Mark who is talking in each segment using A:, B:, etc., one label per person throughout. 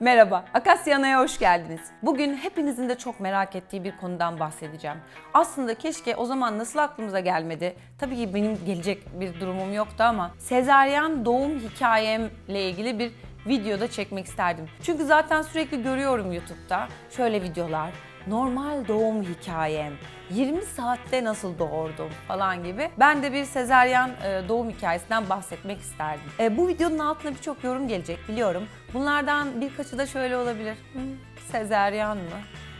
A: Merhaba, Akasyana'ya hoş geldiniz. Bugün hepinizin de çok merak ettiği bir konudan bahsedeceğim. Aslında keşke o zaman nasıl aklımıza gelmedi. Tabii ki benim gelecek bir durumum yoktu ama sezaryen doğum hikayemle ilgili bir videoda çekmek isterdim. Çünkü zaten sürekli görüyorum YouTube'da şöyle videolar, normal doğum hikayem, 20 saatte nasıl doğurdum falan gibi. Ben de bir sezeryan e, doğum hikayesinden bahsetmek isterdim. E, bu videonun altına birçok yorum gelecek biliyorum. Bunlardan birkaçı da şöyle olabilir. Hı, sezeryan mı?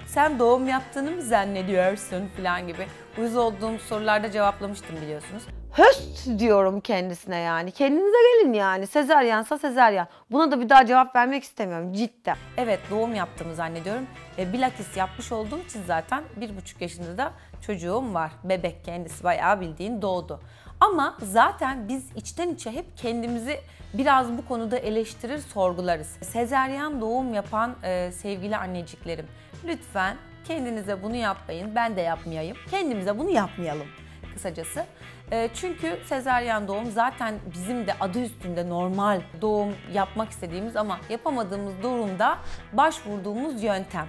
A: Sen doğum yaptığını mı zannediyorsun falan gibi. Uyuz olduğum sorularda cevaplamıştım biliyorsunuz höst diyorum kendisine yani. Kendinize gelin yani. Sezeryansa sezeryan. Buna da bir daha cevap vermek istemiyorum cidden. Evet doğum yaptığımı zannediyorum. E, bilakis yapmış olduğum için zaten bir buçuk yaşında da çocuğum var. Bebek kendisi bayağı bildiğin doğdu. Ama zaten biz içten içe hep kendimizi biraz bu konuda eleştirir, sorgularız. Sezeryan doğum yapan e, sevgili anneciklerim, lütfen kendinize bunu yapmayın, ben de yapmayayım. Kendimize bunu yapmayalım kısacası. Ee, çünkü sezeryan doğum zaten bizim de adı üstünde normal doğum yapmak istediğimiz ama yapamadığımız durumda başvurduğumuz yöntem.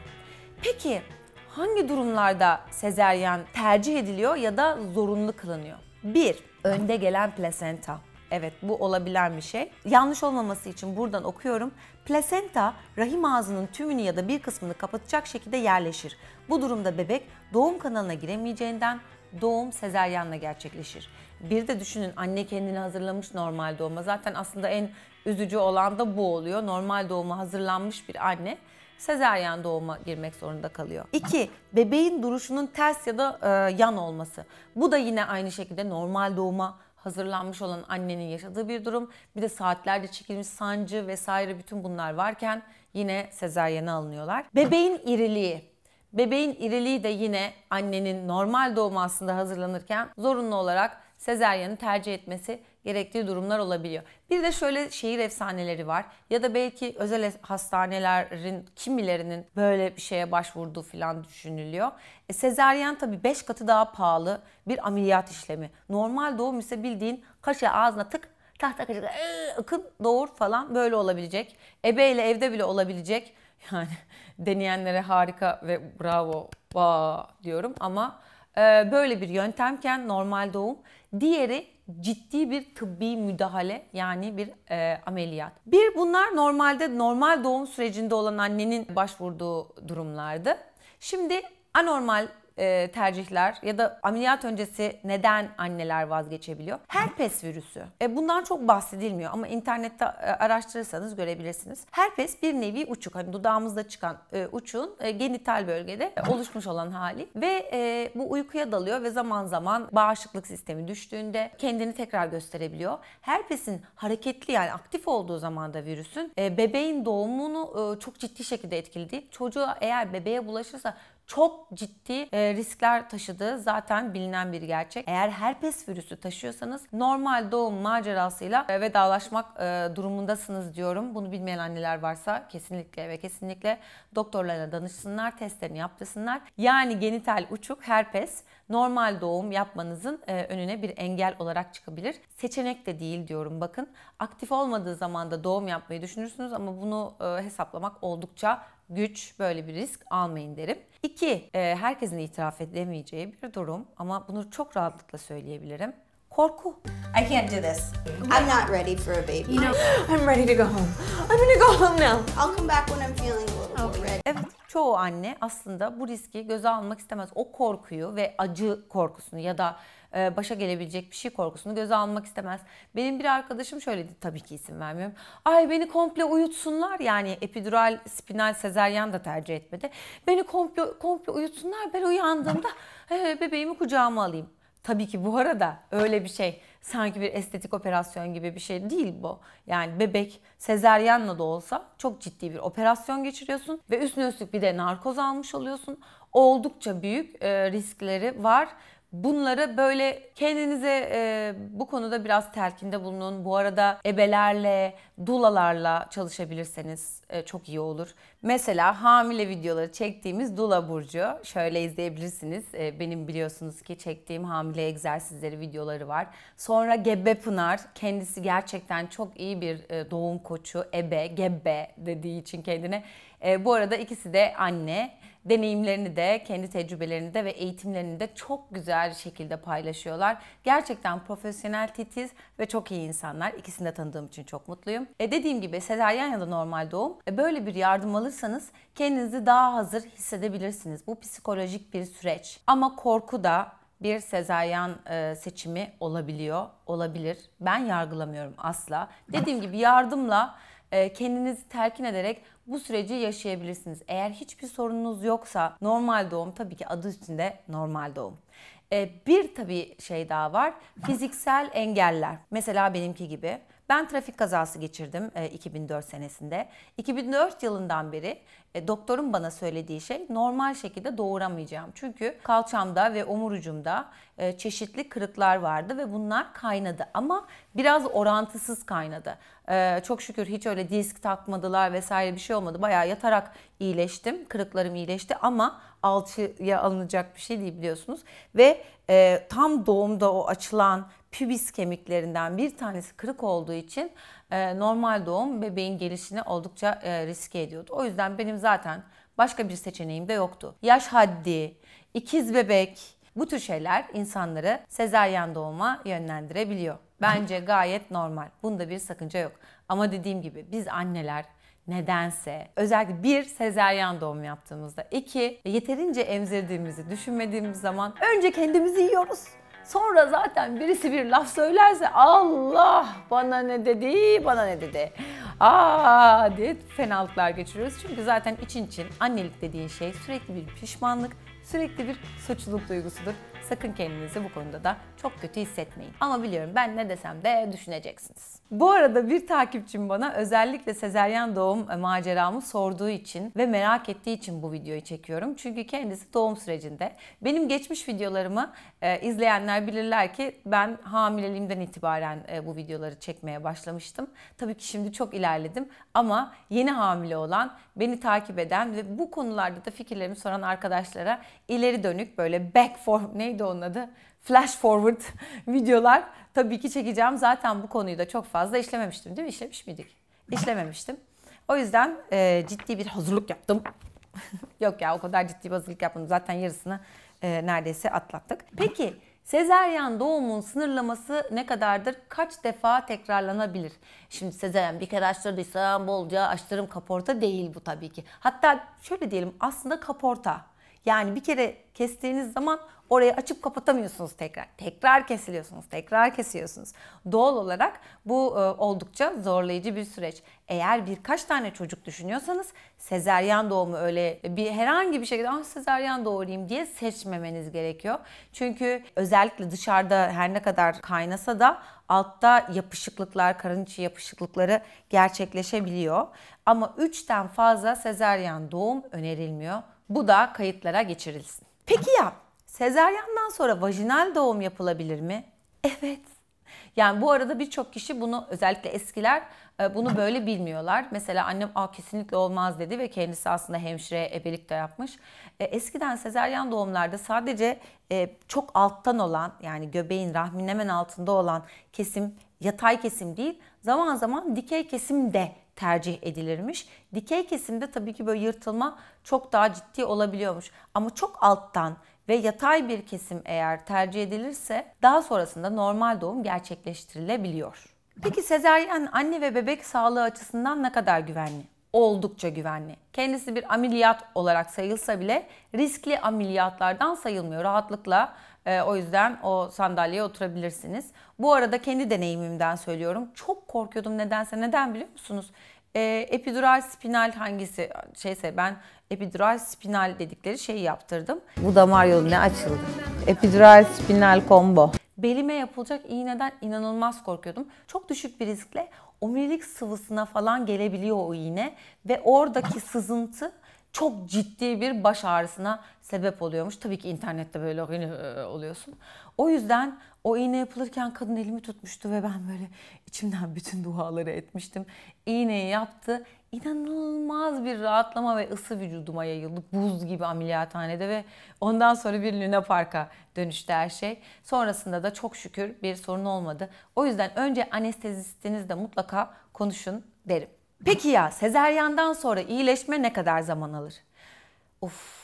A: Peki hangi durumlarda sezeryan tercih ediliyor ya da zorunlu kılınıyor? 1. Önde gelen plasenta. Evet bu olabilen bir şey. Yanlış olmaması için buradan okuyorum. Plasenta rahim ağzının tümünü ya da bir kısmını kapatacak şekilde yerleşir. Bu durumda bebek doğum kanalına giremeyeceğinden doğum sezeryanla gerçekleşir. Bir de düşünün anne kendini hazırlamış normal doğuma. Zaten aslında en üzücü olan da bu oluyor. Normal doğuma hazırlanmış bir anne sezeryan doğuma girmek zorunda kalıyor. 2. Bebeğin duruşunun ters ya da e, yan olması. Bu da yine aynı şekilde normal doğuma hazırlanmış olan annenin yaşadığı bir durum. Bir de saatlerde çekilmiş sancı vesaire bütün bunlar varken yine sezeryana alınıyorlar. Bebeğin iriliği. Bebeğin iriliği de yine annenin normal doğum aslında hazırlanırken zorunlu olarak sezeryanı tercih etmesi gerektiği durumlar olabiliyor. Bir de şöyle şehir efsaneleri var ya da belki özel hastanelerin kimilerinin böyle bir şeye başvurduğu falan düşünülüyor. E, sezeryen tabii 5 katı daha pahalı bir ameliyat işlemi. Normal doğum ise bildiğin kaşa ağzına tık tahta kaşıkla ee, ıı, akın doğur falan böyle olabilecek. Ebeyle evde bile olabilecek. Yani deneyenlere harika ve bravo va diyorum ama e, böyle bir yöntemken normal doğum. Diğeri ciddi bir tıbbi müdahale yani bir e, ameliyat. Bir bunlar normalde normal doğum sürecinde olan annenin başvurduğu durumlardı. Şimdi anormal e, tercihler ya da ameliyat öncesi neden anneler vazgeçebiliyor? Herpes virüsü. E, bundan çok bahsedilmiyor ama internette e, araştırırsanız görebilirsiniz. Herpes bir nevi uçuk. Hani dudağımızda çıkan e, uçun genital bölgede oluşmuş olan hali ve bu uykuya dalıyor ve zaman zaman bağışıklık sistemi düştüğünde kendini tekrar gösterebiliyor. Herpesin hareketli yani aktif olduğu zaman da virüsün bebeğin doğumunu çok ciddi şekilde etkilediği, çocuğa eğer bebeğe bulaşırsa çok ciddi e, riskler taşıdığı zaten bilinen bir gerçek. Eğer herpes virüsü taşıyorsanız normal doğum macerasıyla e, vedalaşmak e, durumundasınız diyorum. Bunu bilmeyen anneler varsa kesinlikle ve kesinlikle doktorlara danışsınlar, testlerini yaptırsınlar. Yani genital uçuk herpes normal doğum yapmanızın önüne bir engel olarak çıkabilir. Seçenek de değil diyorum bakın. Aktif olmadığı zaman da doğum yapmayı düşünürsünüz ama bunu hesaplamak oldukça güç, böyle bir risk almayın derim. İki, e, herkesin itiraf edemeyeceği bir durum ama bunu çok rahatlıkla söyleyebilirim. Korku. I can't do this. I'm not ready for a baby. You know, I'm ready to go home. I'm gonna go home now. I'll come back when I'm feeling a little okay. ready. Evet, çoğu anne aslında bu riski göze almak istemez. O korkuyu ve acı korkusunu ya da e, başa gelebilecek bir şey korkusunu göze almak istemez. Benim bir arkadaşım şöyle dedi tabii ki isim vermiyorum. Ay beni komple uyutsunlar yani epidural spinal sezeryan da tercih etmedi. Beni komple, komple uyutsunlar ben uyandığımda ee, bebeğimi kucağıma alayım. Tabii ki bu arada öyle bir şey sanki bir estetik operasyon gibi bir şey değil bu. Yani bebek sezeryanla da olsa çok ciddi bir operasyon geçiriyorsun ve üstüne üstlük bir de narkoz almış oluyorsun. Oldukça büyük e, riskleri var bunları böyle kendinize e, bu konuda biraz telkinde bulunun. Bu arada ebelerle, dulalarla çalışabilirseniz e, çok iyi olur. Mesela hamile videoları çektiğimiz Dula Burcu. Şöyle izleyebilirsiniz. E, benim biliyorsunuz ki çektiğim hamile egzersizleri videoları var. Sonra Gebe Pınar. Kendisi gerçekten çok iyi bir e, doğum koçu. Ebe, Gebe dediği için kendine. Bu arada ikisi de anne deneyimlerini de, kendi tecrübelerini de ve eğitimlerini de çok güzel şekilde paylaşıyorlar. Gerçekten profesyonel, titiz ve çok iyi insanlar. İkisini de tanıdığım için çok mutluyum. E dediğim gibi sezaryen ya da normal doğum e, böyle bir yardım alırsanız kendinizi daha hazır hissedebilirsiniz. Bu psikolojik bir süreç. Ama korku da bir sezaryen e, seçimi olabiliyor, olabilir. Ben yargılamıyorum asla. Dediğim gibi yardımla e, kendinizi telkin ederek bu süreci yaşayabilirsiniz. Eğer hiçbir sorununuz yoksa normal doğum tabii ki adı üstünde normal doğum. Bir tabii şey daha var. Fiziksel engeller. Mesela benimki gibi. Ben trafik kazası geçirdim 2004 e, senesinde. 2004 yılından beri e, doktorun bana söylediği şey normal şekilde doğuramayacağım. Çünkü kalçamda ve omurucumda e, çeşitli kırıklar vardı ve bunlar kaynadı ama biraz orantısız kaynadı. E, çok şükür hiç öyle disk takmadılar vesaire bir şey olmadı. Bayağı yatarak iyileştim. Kırıklarım iyileşti ama alçıya alınacak bir şey değil biliyorsunuz. Ve tam doğumda o açılan pübis kemiklerinden bir tanesi kırık olduğu için e, normal doğum bebeğin gelişini oldukça e, riske ediyordu. O yüzden benim zaten başka bir seçeneğim de yoktu. Yaş haddi, ikiz bebek bu tür şeyler insanları sezeryan doğuma yönlendirebiliyor. Bence gayet normal. Bunda bir sakınca yok. Ama dediğim gibi biz anneler nedense özellikle bir sezeryan doğum yaptığımızda iki yeterince emzirdiğimizi düşünmediğimiz zaman önce kendimizi yiyoruz. Sonra zaten birisi bir laf söylerse Allah bana ne dedi, bana ne dedi. Aa diye fenalıklar geçiriyoruz. Çünkü zaten için için annelik dediğin şey sürekli bir pişmanlık, sürekli bir suçluluk duygusudur. Sakın kendinizi bu konuda da çok kötü hissetmeyin. Ama biliyorum ben ne desem de düşüneceksiniz. Bu arada bir takipçim bana özellikle sezeryan doğum e, maceramı sorduğu için ve merak ettiği için bu videoyu çekiyorum. Çünkü kendisi doğum sürecinde. Benim geçmiş videolarımı e, izleyenler bilirler ki ben hamileliğimden itibaren e, bu videoları çekmeye başlamıştım. Tabii ki şimdi çok ilerledim ama yeni hamile olan, beni takip eden ve bu konularda da fikirlerimi soran arkadaşlara ileri dönük böyle back for ne neydi onun adı? Flash forward videolar tabii ki çekeceğim. Zaten bu konuyu da çok fazla işlememiştim değil mi? İşlemiş miydik? İşlememiştim. O yüzden e, ciddi bir hazırlık yaptım. Yok ya o kadar ciddi bir hazırlık yapmadım. Zaten yarısını e, neredeyse atlattık. Peki sezeryan doğumun sınırlaması ne kadardır? Kaç defa tekrarlanabilir? Şimdi sezeryan bir kere açtırdıysam bolca açtırım kaporta değil bu tabii ki. Hatta şöyle diyelim aslında kaporta yani bir kere kestiğiniz zaman orayı açıp kapatamıyorsunuz tekrar. Tekrar kesiliyorsunuz, tekrar kesiyorsunuz. Doğal olarak bu e, oldukça zorlayıcı bir süreç. Eğer birkaç tane çocuk düşünüyorsanız sezeryan doğumu öyle bir herhangi bir şekilde ah sezeryan doğurayım diye seçmemeniz gerekiyor. Çünkü özellikle dışarıda her ne kadar kaynasa da altta yapışıklıklar, karın içi yapışıklıkları gerçekleşebiliyor. Ama 3'ten fazla sezeryan doğum önerilmiyor bu da kayıtlara geçirilsin. Peki ya sezeryandan sonra vajinal doğum yapılabilir mi? Evet. Yani bu arada birçok kişi bunu özellikle eskiler e, bunu böyle bilmiyorlar. Mesela annem a kesinlikle olmaz dedi ve kendisi aslında hemşire ebelik de yapmış. E, eskiden sezeryan doğumlarda sadece e, çok alttan olan yani göbeğin rahmin hemen altında olan kesim yatay kesim değil zaman zaman dikey kesim de tercih edilirmiş. Dikey kesimde tabii ki böyle yırtılma çok daha ciddi olabiliyormuş. Ama çok alttan ve yatay bir kesim eğer tercih edilirse daha sonrasında normal doğum gerçekleştirilebiliyor. Peki sezaryen anne ve bebek sağlığı açısından ne kadar güvenli? Oldukça güvenli. Kendisi bir ameliyat olarak sayılsa bile riskli ameliyatlardan sayılmıyor. Rahatlıkla e, o yüzden o sandalyeye oturabilirsiniz. Bu arada kendi deneyimimden söylüyorum. Çok korkuyordum nedense. Neden biliyor musunuz? E, epidural spinal hangisi şeyse ben epidural spinal dedikleri şeyi yaptırdım. Bu damar yolu ne açıldı? Epidural spinal combo. Belime yapılacak iğneden inanılmaz korkuyordum. Çok düşük bir riskle omurilik sıvısına falan gelebiliyor o iğne ve oradaki sızıntı çok ciddi bir baş ağrısına sebep oluyormuş. Tabii ki internette böyle e, oluyorsun. O yüzden o iğne yapılırken kadın elimi tutmuştu ve ben böyle içimden bütün duaları etmiştim. İğneyi yaptı. İnanılmaz bir rahatlama ve ısı vücuduma yayıldı. Buz gibi ameliyathanede ve ondan sonra bir Luna Park'a dönüştü her şey. Sonrasında da çok şükür bir sorun olmadı. O yüzden önce anestezistinizle mutlaka konuşun derim. Peki ya sezeryandan sonra iyileşme ne kadar zaman alır? Of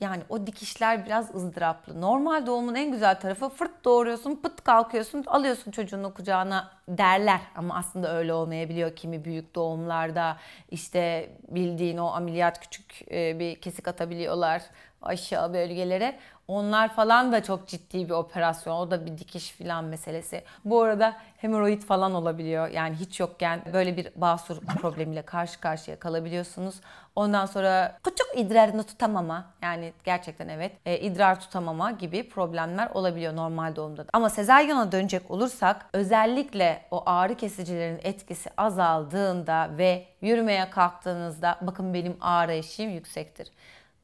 A: yani o dikişler biraz ızdıraplı. Normal doğumun en güzel tarafı fırt doğuruyorsun, pıt kalkıyorsun, alıyorsun çocuğunu kucağına derler. Ama aslında öyle olmayabiliyor. Kimi büyük doğumlarda işte bildiğin o ameliyat küçük e, bir kesik atabiliyorlar aşağı bölgelere. Onlar falan da çok ciddi bir operasyon. O da bir dikiş filan meselesi. Bu arada hemoroid falan olabiliyor. Yani hiç yokken böyle bir basur problemiyle karşı karşıya kalabiliyorsunuz. Ondan sonra küçük idrarını tutamama yani gerçekten evet e, idrar tutamama gibi problemler olabiliyor normal doğumda da. Ama sezaryona dönecek olursak özellikle o ağrı kesicilerin etkisi azaldığında ve yürümeye kalktığınızda bakın benim ağrı eşiğim yüksektir.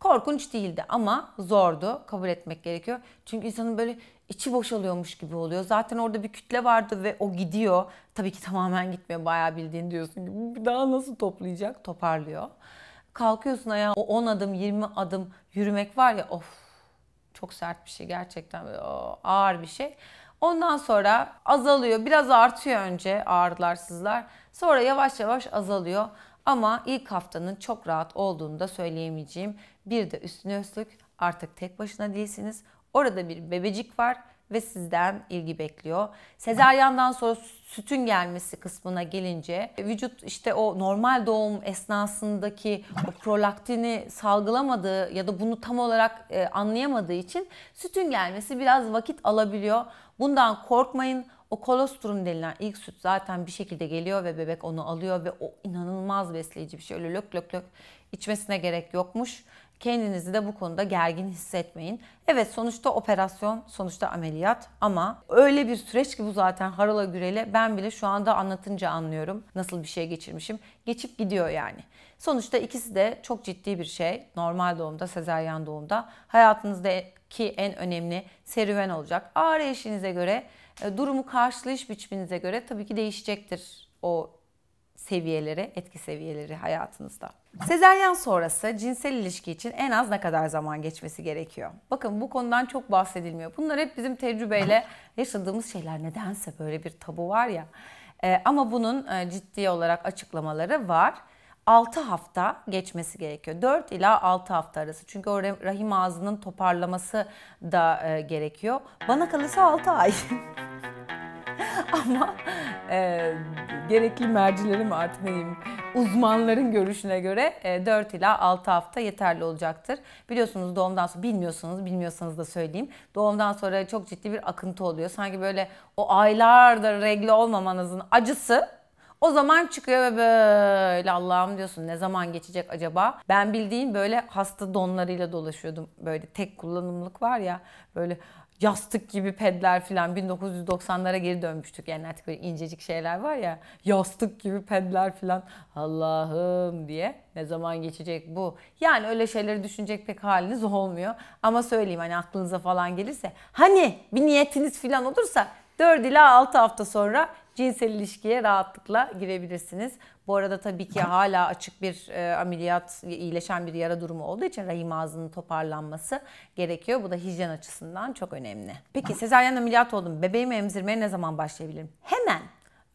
A: Korkunç değildi ama zordu kabul etmek gerekiyor. Çünkü insanın böyle içi boşalıyormuş gibi oluyor. Zaten orada bir kütle vardı ve o gidiyor. Tabii ki tamamen gitmiyor. Bayağı bildiğin diyorsun gibi. Daha nasıl toplayacak? Toparlıyor. Kalkıyorsun ayağa o 10 adım 20 adım yürümek var ya of çok sert bir şey gerçekten böyle, o, ağır bir şey. Ondan sonra azalıyor biraz artıyor önce ağrılar sızlar sonra yavaş yavaş azalıyor. Ama ilk haftanın çok rahat olduğunu da söyleyemeyeceğim. Bir de üstüne üstlük artık tek başına değilsiniz. Orada bir bebecik var ve sizden ilgi bekliyor. Sezaryandan sonra sütün gelmesi kısmına gelince vücut işte o normal doğum esnasındaki o prolaktini salgılamadığı ya da bunu tam olarak e, anlayamadığı için sütün gelmesi biraz vakit alabiliyor. Bundan korkmayın. O kolostrum denilen ilk süt zaten bir şekilde geliyor ve bebek onu alıyor ve o inanılmaz besleyici bir şey. Öyle lök lök lök içmesine gerek yokmuş. Kendinizi de bu konuda gergin hissetmeyin. Evet sonuçta operasyon, sonuçta ameliyat ama öyle bir süreç ki bu zaten harala gürele ben bile şu anda anlatınca anlıyorum nasıl bir şey geçirmişim. Geçip gidiyor yani. Sonuçta ikisi de çok ciddi bir şey. Normal doğumda, sezeryan doğumda hayatınızdaki en önemli serüven olacak. Ağrı eşinize göre e, durumu karşılayış biçiminize göre tabii ki değişecektir o seviyeleri, etki seviyeleri hayatınızda. Sezeryan sonrası cinsel ilişki için en az ne kadar zaman geçmesi gerekiyor? Bakın bu konudan çok bahsedilmiyor. Bunlar hep bizim tecrübeyle yaşadığımız şeyler. Nedense böyle bir tabu var ya. Ee, ama bunun e, ciddi olarak açıklamaları var. 6 hafta geçmesi gerekiyor. 4 ila 6 hafta arası. Çünkü o rahim ağzının toparlaması da e, gerekiyor. Bana kalırsa 6 ay. Ama e, gerekli mercilerim artık ne uzmanların görüşüne göre 4 e, ila 6 hafta yeterli olacaktır. Biliyorsunuz doğumdan sonra bilmiyorsunuz bilmiyorsanız da söyleyeyim. Doğumdan sonra çok ciddi bir akıntı oluyor. Sanki böyle o aylardır regle olmamanızın acısı o zaman çıkıyor ve böyle Allah'ım diyorsun ne zaman geçecek acaba? Ben bildiğin böyle hasta donlarıyla dolaşıyordum. Böyle tek kullanımlık var ya böyle yastık gibi pedler filan 1990'lara geri dönmüştük. Yani artık böyle incecik şeyler var ya yastık gibi pedler filan Allah'ım diye ne zaman geçecek bu? Yani öyle şeyleri düşünecek pek haliniz olmuyor. Ama söyleyeyim hani aklınıza falan gelirse hani bir niyetiniz filan olursa 4 ila 6 hafta sonra cinsel ilişkiye rahatlıkla girebilirsiniz. Bu arada tabii ki hala açık bir e, ameliyat, iyileşen bir yara durumu olduğu için rahim ağzının toparlanması gerekiyor. Bu da hijyen açısından çok önemli. Peki sezaryen ameliyat oldum. Bebeğimi emzirmeye ne zaman başlayabilirim? Hemen.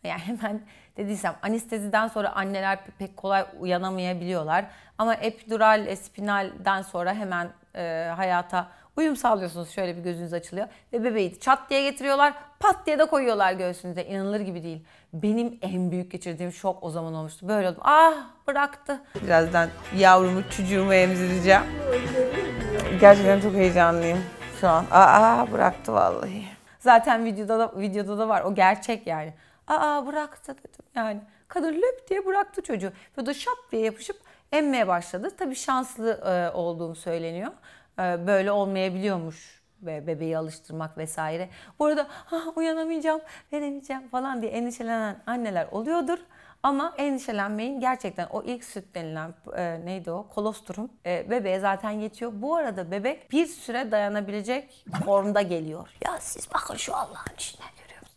A: Yani hemen dediysem anesteziden sonra anneler pek kolay uyanamayabiliyorlar. Ama epidural, spinalden sonra hemen e, hayata uyum sağlıyorsunuz. Şöyle bir gözünüz açılıyor ve bebeği çat diye getiriyorlar. Pat diye de koyuyorlar göğsünüze. İnanılır gibi değil. Benim en büyük geçirdiğim şok o zaman olmuştu. Böyle oldum. Ah bıraktı. Birazdan yavrumu çocuğumu emzireceğim. Gerçekten çok heyecanlıyım şu an. Aa bıraktı vallahi. Zaten videoda da, videoda da var. O gerçek yani. Aa bıraktı dedim yani. Kadın löp diye bıraktı çocuğu. Ve da şap diye yapışıp emmeye başladı. Tabii şanslı e, olduğum söyleniyor. E, böyle olmayabiliyormuş ve bebeği alıştırmak vesaire. Bu arada uyanamayacağım, veremeyeceğim falan diye endişelenen anneler oluyordur. Ama endişelenmeyin gerçekten o ilk süt denilen e, neydi o kolostrum e, bebeğe zaten yetiyor. Bu arada bebek bir süre dayanabilecek formda geliyor. Ya siz bakın şu Allah'ın işine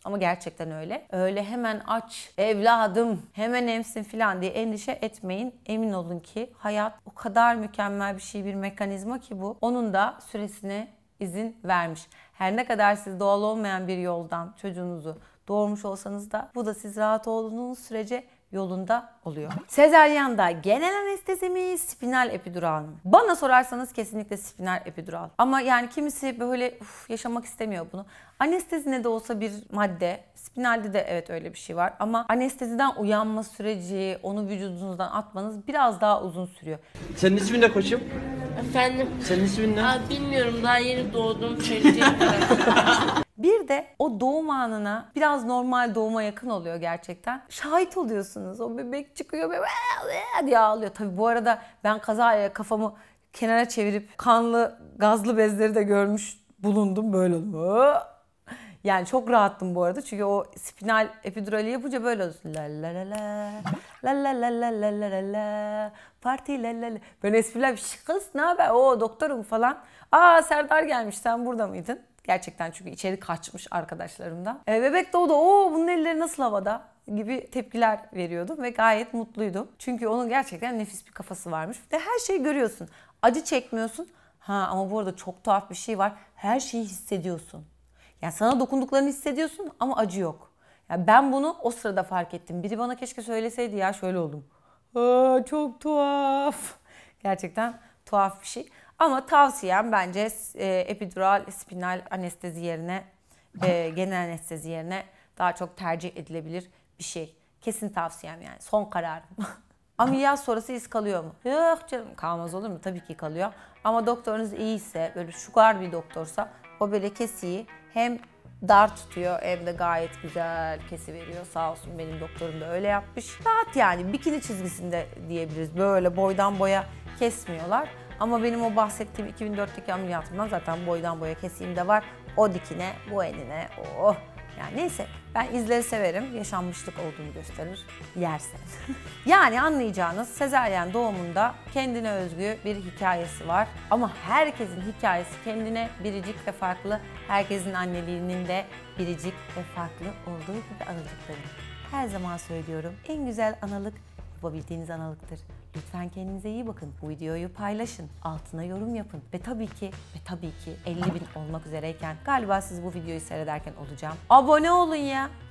A: ama gerçekten öyle. Öyle hemen aç, evladım, hemen emsin falan diye endişe etmeyin. Emin olun ki hayat o kadar mükemmel bir şey, bir mekanizma ki bu. Onun da süresine izin vermiş. Her ne kadar siz doğal olmayan bir yoldan çocuğunuzu doğurmuş olsanız da bu da siz rahat olduğunuz sürece yolunda oluyor. Sezeryan da genel anestezi mi, spinal epidural mı? Bana sorarsanız kesinlikle spinal epidural. Ama yani kimisi böyle uf, yaşamak istemiyor bunu. Anestezi ne de olsa bir madde. Spinalde de evet öyle bir şey var. Ama anesteziden uyanma süreci, onu vücudunuzdan atmanız biraz daha uzun sürüyor. Senin ismin ne koçum? Efendim? Senin ismin ne? Aa, bilmiyorum daha yeni doğdum. Çocuğum. Bir de o doğum anına biraz normal doğuma yakın oluyor gerçekten. Şahit oluyorsunuz. O bebek çıkıyor bebek diye ağlıyor. Tabii bu arada ben kazaya kafamı kenara çevirip kanlı gazlı bezleri de görmüş bulundum böyle oldum. Yani çok rahattım bu arada çünkü o spinal epidurali yapınca böyle olsun. La la la la la la la la la la la la parti la la la. Böyle espriler bir şey kız ne haber o doktorum falan. Aa Serdar gelmiş sen burada mıydın? Gerçekten çünkü içeri kaçmış arkadaşlarımdan. E, bebek doğdu. o bunun elleri nasıl havada? gibi tepkiler veriyordum ve gayet mutluydum. Çünkü onun gerçekten nefis bir kafası varmış. Ve her şeyi görüyorsun. Acı çekmiyorsun. Ha ama bu arada çok tuhaf bir şey var. Her şeyi hissediyorsun. Yani sana dokunduklarını hissediyorsun ama acı yok. Yani ben bunu o sırada fark ettim. Biri bana keşke söyleseydi ya şöyle oldum. Aa, çok tuhaf. Gerçekten tuhaf bir şey. Ama tavsiyem bence e, epidural spinal anestezi yerine e, genel anestezi yerine daha çok tercih edilebilir bir şey. Kesin tavsiyem yani son kararım. Ameliyat sonrası iz kalıyor mu? Yok canım kalmaz olur mu? Tabii ki kalıyor. Ama doktorunuz iyiyse böyle şugar bir doktorsa o böyle kesiyi hem dar tutuyor hem de gayet güzel kesi veriyor. Sağ olsun benim doktorum da öyle yapmış. Rahat yani bikini çizgisinde diyebiliriz. Böyle boydan boya kesmiyorlar. Ama benim o bahsettiğim 2004'teki ameliyatımdan zaten boydan boya keseyim de var. O dikine, bu eline, oh. Yani neyse ben izleri severim. Yaşanmışlık olduğunu gösterir. Yersen. yani anlayacağınız sezeryen doğumunda kendine özgü bir hikayesi var. Ama herkesin hikayesi kendine biricik ve farklı. Herkesin anneliğinin de biricik ve farklı olduğu gibi aralıkları. Her zaman söylüyorum en güzel analık yapabildiğiniz analıktır. Lütfen kendinize iyi bakın. Bu videoyu paylaşın. Altına yorum yapın. Ve tabii ki ve tabii ki 50 bin olmak üzereyken galiba siz bu videoyu seyrederken olacağım. Abone olun ya.